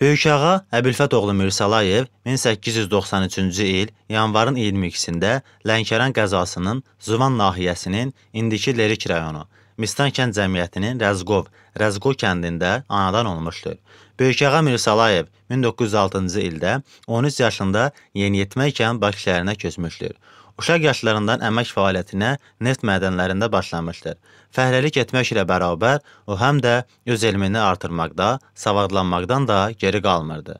Böyükağa Əbilfət oğlu Mirsalayev 1893-cü il yanvarın 22-sində Lənkəran qəzasının Zuvan nahiyəsinin indiki Lerik rayonu Mistan kənd cəmiyyətinin Rəzqov, Rəzqo kəndində anadan olmuşdur. Böyükağa Mirsalayev 1906-cı ildə 13 yaşında yeniyetmə ikən Bakı şəhərinə köçmüşdür. Uşaq yaşlarından əmək fəaliyyətinə neft mədənlərində başlamışdır. Fəhləlik etmək ilə bərabər o həm də öz elmini artırmaqda, savadlanmaqdan da geri qalmırdı.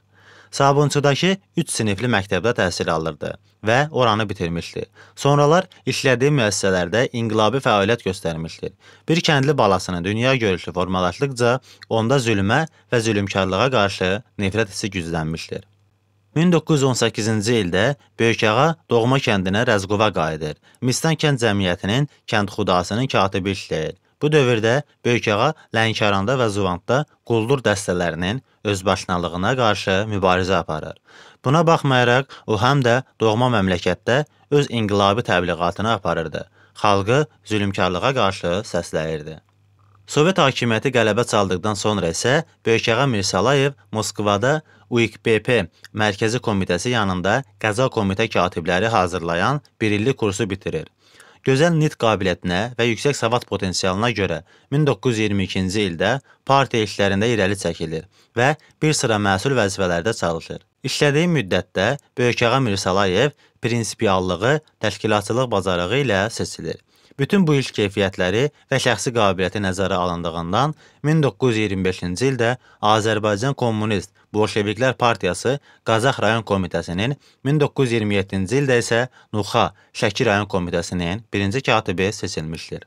Sabuncudakı 3 sinifli məktəbdə təhsil alırdı və oranı bitirmişdi. Sonralar işlədiyi müəssisələrdə inqilabi fəaliyyət göstərmişdi. Bir kəndli balasının dünya görüşü formalaşdıqca onda zülmə və zülmkarlığa qarşı nifrət hissi güclənmişdir. 1918-ci ildə Böyükağa doğma kəndinə Rəzqova qayıdır. Mistan kənd cəmiyyətinin kənd xudasının katibi işləyir. Bu dövrdə Böyükağa Lənkəranda və Zuvandda quldur dəstələrinin özbaşınalığına qarşı mübarizə aparır. Buna baxmayaraq, o həm də doğma məmləkətdə öz inqilabi təbliğatını aparırdı. Xalqı zülmkarlığa qarşı səsləyirdi. Sovet hakimiyyəti qələbə çaldıqdan sonra isə Böyükağa Mirsalayev Moskvada UİKBP Mərkəzi Komitəsi yanında Qəza Komitə katibləri hazırlayan bir illik kursu bitirir. Gözəl nitq qabiliyyətinə və yüksək savad potensialına görə 1922-ci ildə partiya işlərində irəli çəkilir və bir sıra məsul vəzifələrdə çalışır. İşlədiyi müddətdə Böyükağa Mirsalayev prinsipiallığı, təşkilatçılıq bacarığı ilə seçilir. Bütün bu iş keyfiyyətləri və şəxsi qabiliyyəti nəzərə alındığından 1925-ci ildə Azərbaycan Kommunist Bolşeviklər Partiyası Qazax rayon komitəsinin, 1927-ci ildə isə Nuxa Şəki rayon komitəsinin birinci katibi seçilmişdir.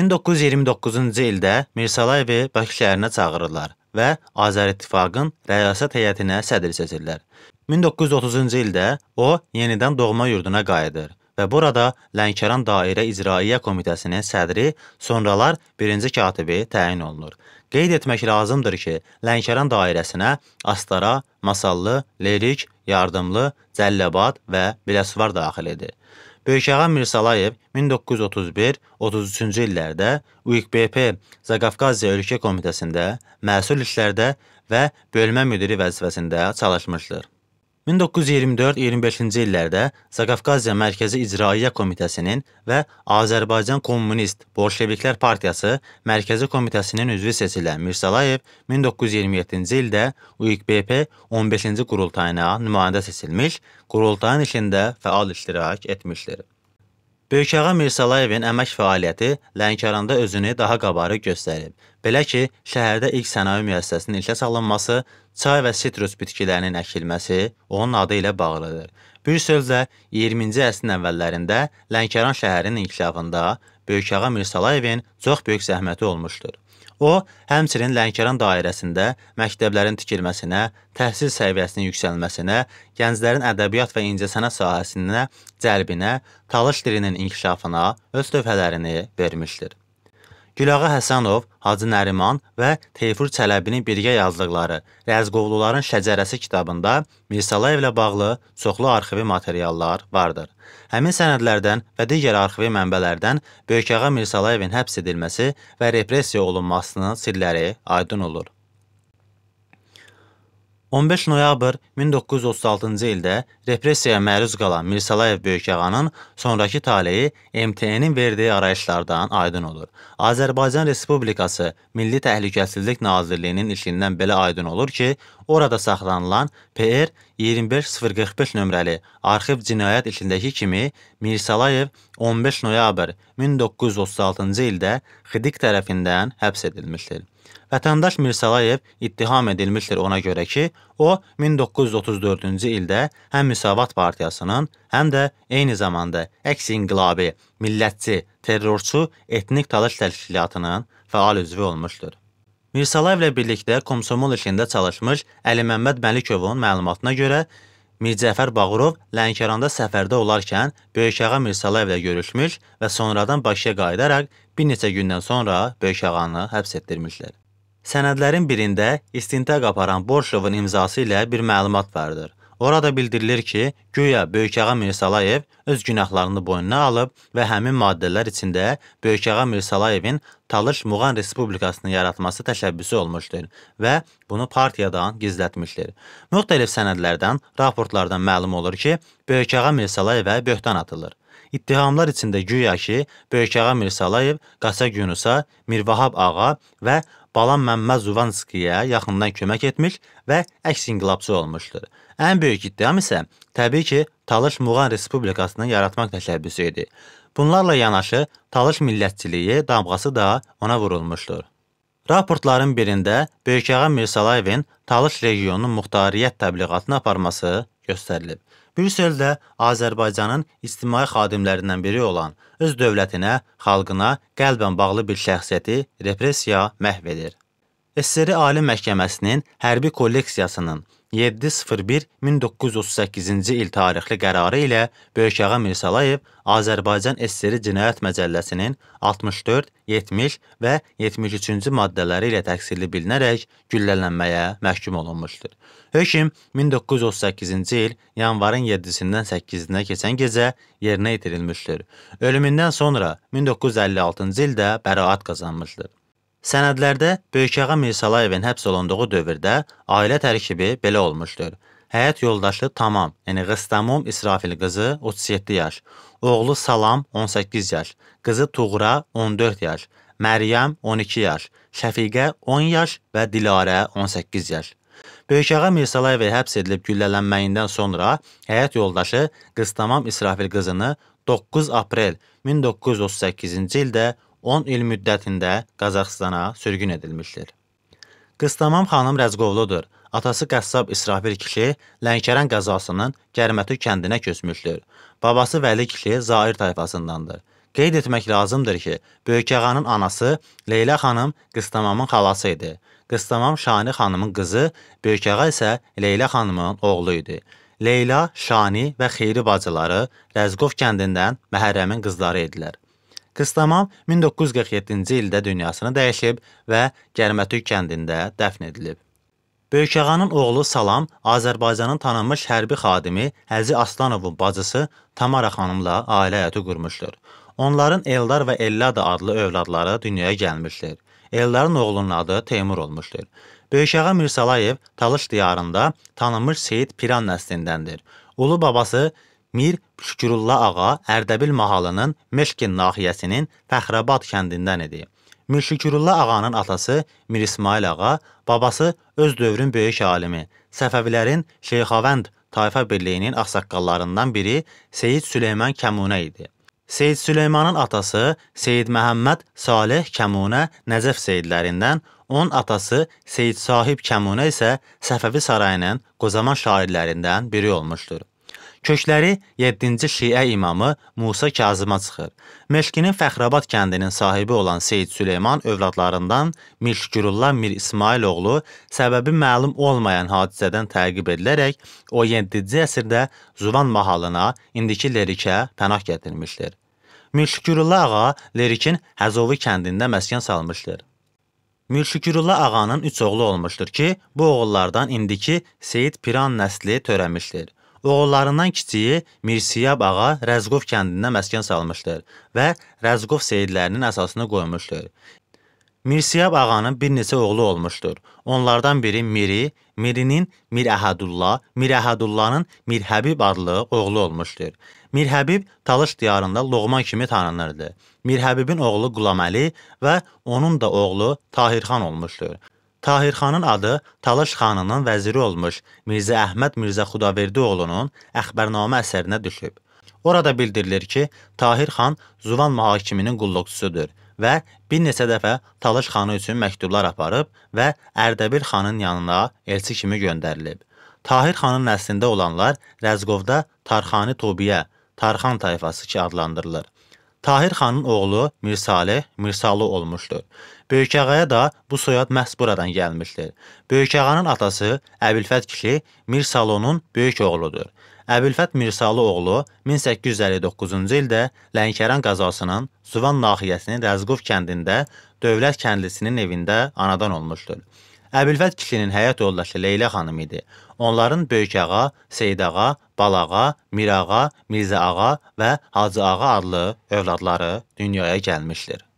1929-cu ildə Mirsalayevi Bakı şəhərinə çağırırlar və Azər İttifaqın rəyasət heyətinə sədr seçirlər. 1930-cu ildə o yenidən doğma yurduna qayıdır və burada Lənkəran Dairə İcraiyyə Komitəsinin sədri, sonralar birinci katibi təyin olunur. Qeyd etmək lazımdır ki, Lənkəran dairəsinə Astara, Masallı, Lerik, Yardımlı, Cəlləbad və Biləsuvar daxilidir. Böyükağa Mirsalayev 1931-33-cü illərdə UİKBP Zaqafqaziya Ölkə Komitəsində məsul işlərdə və bölmə müdiri vəzifəsində çalışmışdır. 1924-25-ci illərdə Zaqafqaziya Mərkəzi İcraiyyə Komitəsinin və Azərbaycan Kommunist Bolşeviklər Partiyası Mərkəzi Komitəsinin üzvü seçilən Mirsalayev 1927-ci ildə UİKBP 15-ci qurultayına nümayəndə seçilmiş, qurultayın işində fəal iştirak etmişdir. Böyükağa Mirsalayevin əmək fəaliyyəti Lənkəranda özünü daha qabarıq göstərib. Belə ki, şəhərdə ilk sənaye müəssisəsinin ilkə salınması çay və sitrus bitkilərinin əkilməsi onun adı ilə bağlıdır. Bir sözlə 20-ci əsrin əvvəllərində Lənkəran şəhərinin inkişafında Böyükağa Mirsalayevin çox böyük zəhməti olmuşdur. O, həmçinin Lənkəran dairəsində məktəblərin tikilməsinə, təhsil səviyyəsinin yüksəlməsinə, gənclərin ədəbiyyat və incəsənət sahəsinə cəlbinə, talış dilinin inkişafına öz töhfələrini vermişdir. Gülağa Həsənov, Hacı Nəriman və Teyfur Çələbinin birgə yazdıqları Rəzqovluların şəcərəsi kitabında Mirsəlayevlə bağlı çoxlu arxivi materiallar vardır. Həmin sənədlərdən və digər arxivi mənbələrdən Böyükağa Mirsəlayevin həbs edilməsi və repressiya olunmasının sirləri aydın olur. 15 noyabr 1936-cı ildə repressiyaya məruz qalan Mirsalayev Böyükağanın sonrakı taleyi MTN-in verdiyi arayışlardan aydın olur. Azərbaycan Respublikası Milli Təhlükəsizlik Nazirliyinin işindən belə aydın olur ki, orada saxlanılan PR 25045 nömrəli arxiv cinayət işindəki kimi Mirsalayev 15 noyabr 1936-cı ildə Xidik tərəfindən həbs edilmişdir. Vətəndaş Mirsalayev ittiham edilmişdir ona görə ki, o 1934-cü ildə həm Müsavat partiyasının, həm də eyni zamanda əks-inqilabi, millətçi, terrorçu etnik talış təşkilatının fəal üzvü olmuşdur. Mirsalayevlə birlikdə Komsomol işində çalışmış Əli Məmməd Məlikovun məlumatına görə Mirzəfər Bağırov Lənkəranda səfərdə olarkən Böyükağa Mirsalayevlə görüşmüş və sonradan Bakıya qayıdaraq bir neçə gündən sonra Böyükağanı həbs etdirmişlər. Sənədlərin birində istintaq aparan Borşovun imzası ilə bir məlumat vardır. Orada bildirilir ki, guya Böyükağa Mirsalayev öz günahlarını boynuna alıb və həmin maddələr içində Böyükağa Mirsalayevin Talış Muğan Respublikasını yaratması təşəbbüsü olmuşdur və bunu partiyadan gizlətmişdir. Müxtəlif sənədlərdən, raportlardan məlum olur ki, Böyükağa Mirsalayevə böhtan atılır. İttihamlar içində güya ki, Böyükağa Mirsalayev Qasa Günusa, Mirvahab Ağa və Balan Məmməd Zuvanskiyə yaxından kömək etmiş və əks inqilabçı olmuşdur. Ən böyük iddiam isə təbii ki, Talış Muğan Respublikasını yaratmaq təşəbbüsü idi. Bunlarla yanaşı Talış millətçiliyi damğası da ona vurulmuşdur. Raportların birində Böyükağa Mirsalayevin Talış regionunun muxtariyyət təbliğatını aparması göstərilib. Brüsseldə Azərbaycanın ictimai xadimlərindən biri olan öz dövlətinə, xalqına qəlbən bağlı bir şəxsiyyəti repressiya məhv edir. SSRİ Ali Məhkəməsinin hərbi kolleksiyasının 7.01.1938-ci il tarixli qərarı ilə Böyükağa Mirsəlayev Azərbaycan SSR Cinayət Məcəlləsinin 64, 70 və 73-cü maddələri ilə təqsirli bilinərək güllələnməyə məhkum olunmuşdur. Hökm 1938-ci il yanvarın 7-sindən 8-nə keçən gecə yerinə yetirilmişdir. Ölümündən sonra 1956-cı ildə bəraət qazanmışdır. Sənədlərdə Böyükağa Mirsalayevin həbs olunduğu dövrdə ailə tərkibi belə olmuşdur. Həyat yoldaşı Tamam, yəni Qıstamom İsrafil qızı 37 yaş, oğlu Salam 18 yaş, qızı Tuğra 14 yaş, Məryəm 12 yaş, Şəfiqə 10 yaş və Dilarə 18 yaş. Böyükağa Mirsalayeva həbs edilib güllələnməyindən sonra həyat yoldaşı Qıstamam İsrafil qızını 9 aprel 1938-ci ildə 10 il müddətində Qazaxıstana sürgün edilmişdir. Qıstamam xanım Rəzqovludur. Atası qəssab İsrafil kişi Lənkəran qəzasının Gərmətü kəndinə köçmüşdür. Babası Vəli kişi Zair tayfasındandır. Qeyd etmək lazımdır ki, Böyükəğanın anası Leyla xanım Qıstamamın xalası idi. Qıstamam Şani xanımın qızı, Böyükəğa isə Leyla xanımın oğlu idi. Leyla, Şani və Xeyri bacıları Rəzqov kəndindən Məhərrəmin qızları idilər. Rüstəmov 1947-ci ildə dünyasını dəyişib və Gərmətük kəndində dəfn edilib. Böyükağanın oğlu Salam Azərbaycanın tanınmış hərbi xadimi Həzi Aslanovun bacısı Tamara xanımla ailə həyatı qurmuşdur. Onların Eldar və Ellada adlı övladları dünyaya gəlmişdir. Eldarın oğlunun adı Teymur olmuşdur. Böyükağa Mirsalayev Talış diyarında tanınmış Seyid Piran nəslindəndir. Ulu babası Mir Şükrullah ağa Ərdəbil mahalının Meşkin nahiyəsinin Fəxrəbad kəndindən idi. Mir Şükrullah ağanın atası Mir İsmail ağa, babası öz dövrün böyük alimi, Səfəvilərin Şeyxavənd tayfa birliyinin ağsaqqallarından biri Seyid Süleyman Kəmunə idi. Seyid Süleymanın atası Seyid Məhəmməd Saleh Kəmunə Nəcəf Seyidlərindən, onun atası Seyid Sahib Kəmunə isə Səfəvi sarayının qozaman şairlərindən biri olmuşdur. Kökləri 7-ci Şiə imamı Musa Kazıma çıxır. Meşkinin Fəxrabad kəndinin sahibi olan Seyid Süleyman övladlarından Mirşgürullah Mir İsmail oğlu səbəbi məlum olmayan hadisədən təqib edilərək 17-ci əsrdə Zuvan mahalına, indiki Lerikə pənah gətirmişdir. Mirşgürullah ağa Lerikin Həzovi kəndində məskən salmışdır. Mirşükürullah ağanın üç oğlu olmuşdur ki, bu oğullardan indiki Seyid Piran nəsli törəmişdir. Oğullarından kiçiyi Mirsiyab ağa Rəzqov kəndindən məskən salmışdır və Rəzqov seyidlərinin əsasını qoymuşdur. Mirsiyab ağanın bir neçə oğlu olmuşdur. Onlardan biri Miri, Mirinin Mir Əhədullah, Mir Əhədullahın Mir Həbib adlı oğlu olmuşdur. Mir Həbib Talış diyarında Loğman kimi tanınırdı. Mir Həbibin oğlu Qulaməli və onun da oğlu Tahirxan olmuşdur. Tahirxanın adı Talış xanının vəziri olmuş Mirzə Əhməd Mirzə Xudaverdioğlunun əxbərnamə əsərinə düşüb. Orada bildirilir ki, Tahir xan Zuvan mühakiminin qulluqçusudur və bir neçə dəfə Talış xanı üçün məktublar aparıb və Ərdəbil xanın yanına elçi kimi göndərilib. Tahir xanın nəslində olanlar Rəzqovda Tarxani Tobiyə, Tarxan tayfası ki adlandırılır. Tahir xanın oğlu Mirsaleh Mirsalı olmuşdur. Böyükağaya da bu soyad məhz buradan gəlmişdir. Böyükağanın atası Əbilfət kişi Mirsalonun böyük oğludur. Əbülfət Mirsalı oğlu 1859-cu ildə Lənkəran qazasının Suvan nahiyəsinin Rəzqov kəndində Dövlət kəndlisinin evində anadan olmuşdur. Əbülvəd kişinin həyat yoldaşı Leyla xanım idi. Onların böyük ağa, Seyid ağa, Balağa, Mirağa, Mirzə ağa və Hacı ağa adlı övladları dünyaya gəlmişdir.